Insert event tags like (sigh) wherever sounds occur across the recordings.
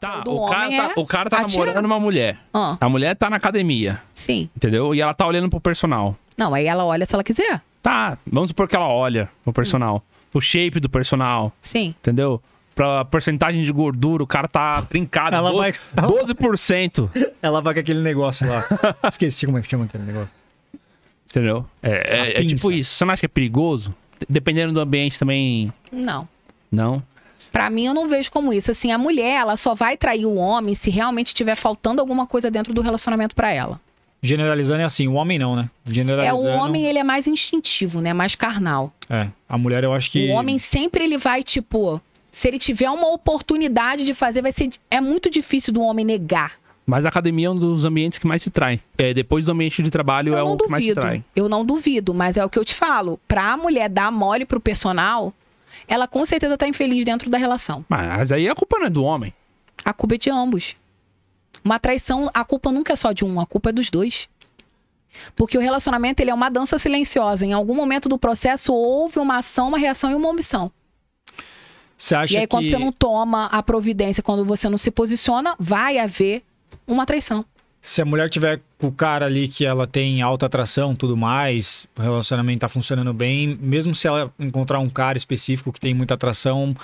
Tá, o cara, tá- é tá o cara tá atirar. namorando uma mulher. Ah. A mulher tá na academia. Sim. Entendeu? E ela tá olhando pro personal. Não, aí ela olha se ela quiser. Tá, vamos supor que ela olha pro hum. personal. Hum. O shape do personal. Sim. Entendeu? Pra porcentagem de gordura, o cara tá trincado. Ela 12%. Vai... Ela... (laughs) 12%. Ela vai com aquele negócio lá. Esqueci como é que chama aquele negócio. Entendeu? É, é, é tipo isso. Você não acha que é perigoso? Dependendo do ambiente também. Não. Não? Para mim, eu não vejo como isso. Assim, a mulher, ela só vai trair o homem se realmente estiver faltando alguma coisa dentro do relacionamento para ela. Generalizando é assim, o homem não, né? Generalizando... É, o homem, ele é mais instintivo, né? Mais carnal. É, a mulher eu acho que... O homem sempre, ele vai, tipo... Se ele tiver uma oportunidade de fazer, vai ser... É muito difícil do homem negar. Mas a academia é um dos ambientes que mais se trai. É, depois do ambiente de trabalho eu é o duvido, que mais se trai. Eu não duvido, mas é o que eu te falo. Pra mulher dar mole pro personal, ela com certeza tá infeliz dentro da relação. Mas aí a culpa não é do homem. A culpa é de ambos. Uma traição, a culpa nunca é só de um, a culpa é dos dois. Porque o relacionamento ele é uma dança silenciosa. Em algum momento do processo houve uma ação, uma reação e uma omissão. Você acha e aí, que... quando você não toma a providência, quando você não se posiciona, vai haver uma traição se a mulher tiver com o cara ali que ela tem alta atração, tudo mais, o relacionamento tá funcionando bem, mesmo se ela encontrar um cara específico que tem muita atração,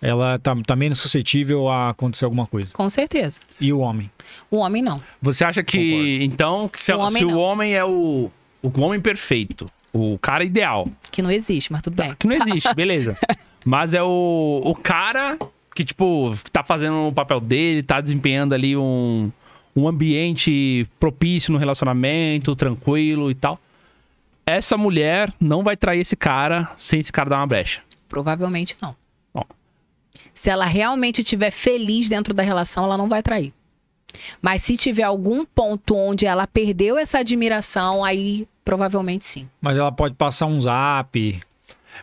ela tá, tá menos suscetível a acontecer alguma coisa. Com certeza. E o homem? O homem não. Você acha que, Concordo. então, que se, o, homem, se o homem é o, o homem perfeito, o cara ideal. Que não existe, mas tudo tá, bem. Que não existe, (laughs) beleza. mas é o, o cara que, tipo, tá fazendo o papel dele, tá desempenhando ali um um ambiente propício no relacionamento, tranquilo e tal. Essa mulher não vai trair esse cara sem esse cara dar uma brecha. Provavelmente não. Bom. Se ela realmente estiver feliz dentro da relação, ela não vai trair. Mas se tiver algum ponto onde ela perdeu essa admiração, aí provavelmente sim. Mas ela pode passar um zap,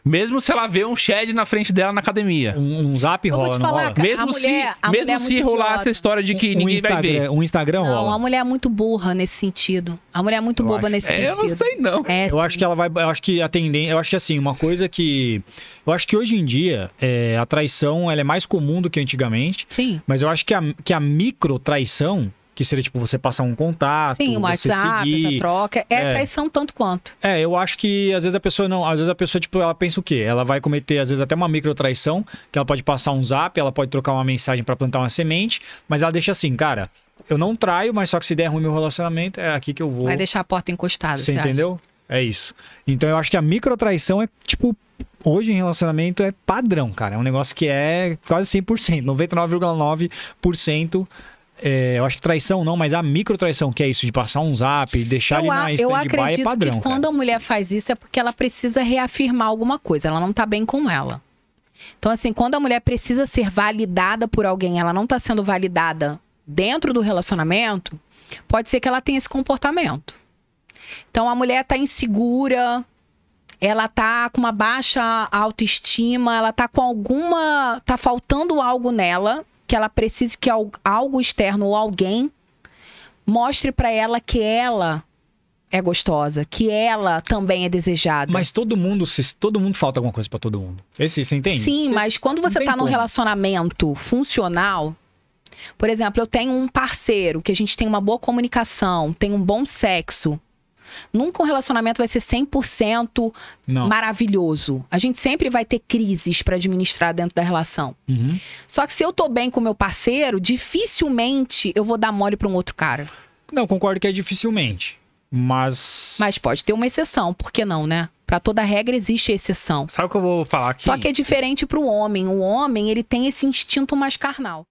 mesmo se ela vê um shed na frente dela na academia. Um, um zap rola, eu vou rola. Mesmo a se, mulher, mesmo é se é rolar essa história de que um, ninguém vai ver. Um Instagram não, rola. Não, a mulher é muito burra nesse sentido. A mulher é muito eu boba acho, nesse é, sentido. Eu não sei, não. É, eu acho que ela vai. Eu acho que a tendência. Eu acho que assim, uma coisa que. Eu acho que hoje em dia é, a traição ela é mais comum do que antigamente. Sim. Mas eu acho que a, que a micro traição que seria, tipo, você passar um contato. Sim, um WhatsApp, seguir. essa troca. É, é, traição tanto quanto. É, eu acho que às vezes a pessoa não. Às vezes a pessoa, tipo, ela pensa o quê? Ela vai cometer, às vezes, até uma micro traição, que ela pode passar um zap, ela pode trocar uma mensagem para plantar uma semente, mas ela deixa assim, cara, eu não traio, mas só que se der ruim meu relacionamento, é aqui que eu vou. Vai deixar a porta encostada, você entendeu? Acha? É isso. Então eu acho que a micro traição é, tipo, hoje em relacionamento é padrão, cara. É um negócio que é quase 100%, 99,9% é, eu acho que traição não, mas a micro traição, que é isso, de passar um zap, deixar eu, ele na stand-by Eu é acredito é padrão, que quando cara. a mulher faz isso é porque ela precisa reafirmar alguma coisa, ela não tá bem com ela. Então, assim, quando a mulher precisa ser validada por alguém, ela não tá sendo validada dentro do relacionamento, pode ser que ela tenha esse comportamento. Então, a mulher tá insegura, ela tá com uma baixa autoestima, ela tá com alguma. tá faltando algo nela que ela precise que algo externo ou alguém mostre para ela que ela é gostosa, que ela também é desejada. Mas todo mundo, se todo mundo falta alguma coisa para todo mundo. Esse, você entende? Sim, você, mas quando você tá num como. relacionamento funcional, por exemplo, eu tenho um parceiro que a gente tem uma boa comunicação, tem um bom sexo, Nunca um relacionamento vai ser 100% Não. maravilhoso. A gente sempre vai ter crises para administrar dentro da relação. Uhum. Só que se eu tô bem com meu parceiro, dificilmente eu vou dar mole para um outro cara. Não, concordo que é dificilmente. Mas. Mas pode ter uma exceção, por que não, né? Para toda regra existe exceção. Sabe o que eu vou falar aqui? Só que é diferente para o homem. O homem, ele tem esse instinto mais carnal.